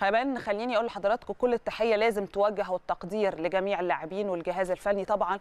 كمان خليني اقول لحضراتكم كل التحيه لازم توجه والتقدير لجميع اللاعبين والجهاز الفني طبعا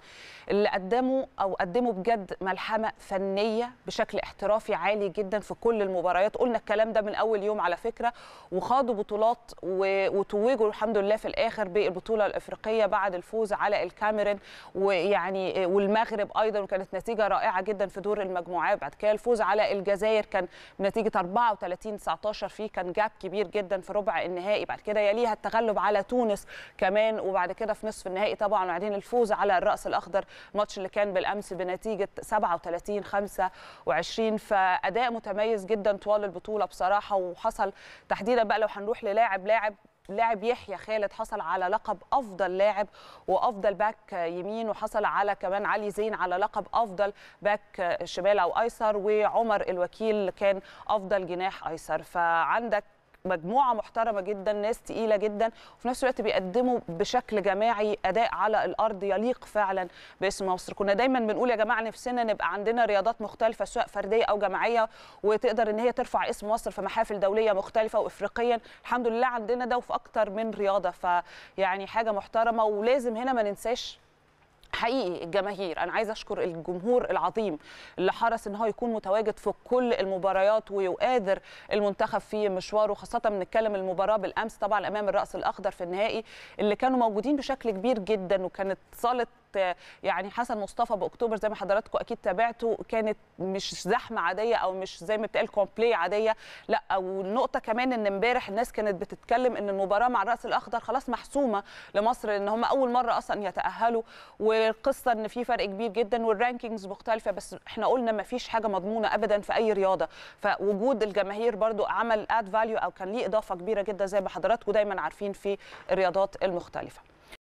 اللي قدموا او قدموا بجد ملحمه فنيه بشكل احترافي عالي جدا في كل المباريات قلنا الكلام ده من اول يوم على فكره وخاضوا بطولات وتوجوا الحمد لله في الاخر بالبطوله الافريقيه بعد الفوز على الكاميرون ويعني والمغرب ايضا وكانت نتيجه رائعه جدا في دور المجموعات بعد كده الفوز على الجزائر كان نتيجه 34 19 فيه كان جاب كبير جدا في ربع النهائي النهائي بعد كده يليها التغلب على تونس كمان وبعد كده في نصف النهائي طبعا وبعدين الفوز على الراس الاخضر الماتش اللي كان بالامس بنتيجه 37 25 فاداء متميز جدا طوال البطوله بصراحه وحصل تحديدا بقى لو هنروح للاعب لاعب لاعب يحيى خالد حصل على لقب افضل لاعب وافضل باك يمين وحصل على كمان علي زين على لقب افضل باك شمال او ايسر وعمر الوكيل كان افضل جناح ايسر فعندك مجموعه محترمه جدا ناس تقيله جدا وفي نفس الوقت بيقدموا بشكل جماعي اداء على الارض يليق فعلا باسم مصر كنا دايما بنقول يا جماعه نفسنا نبقى عندنا رياضات مختلفه سواء فرديه او جماعيه وتقدر ان هي ترفع اسم مصر في محافل دوليه مختلفه وافريقيا الحمد لله عندنا ده وفي اكتر من رياضه فيعني حاجه محترمه ولازم هنا ما ننساش حقيقي الجماهير انا عايزه اشكر الجمهور العظيم اللي حرص ان هو يكون متواجد في كل المباريات ويقادر المنتخب في مشواره خاصه بنتكلم المباراه بالامس طبعا امام الراس الاخضر في النهائي اللي كانوا موجودين بشكل كبير جدا وكانت صاله يعني حسن مصطفى باكتوبر زي ما حضراتكم اكيد تابعتوا كانت مش زحمه عاديه او مش زي ما بتقال كومبلي عاديه لا والنقطه كمان ان امبارح الناس كانت بتتكلم ان المباراه مع الراس الاخضر خلاص محسومه لمصر لان هم اول مره اصلا يتاهلوا والقصه ان في فرق كبير جدا والرانكينجز مختلفه بس احنا قلنا ما فيش حاجه مضمونه ابدا في اي رياضه فوجود الجماهير برضو عمل اد فاليو او كان ليه اضافه كبيره جدا زي ما حضراتكم دايما عارفين في الرياضات المختلفه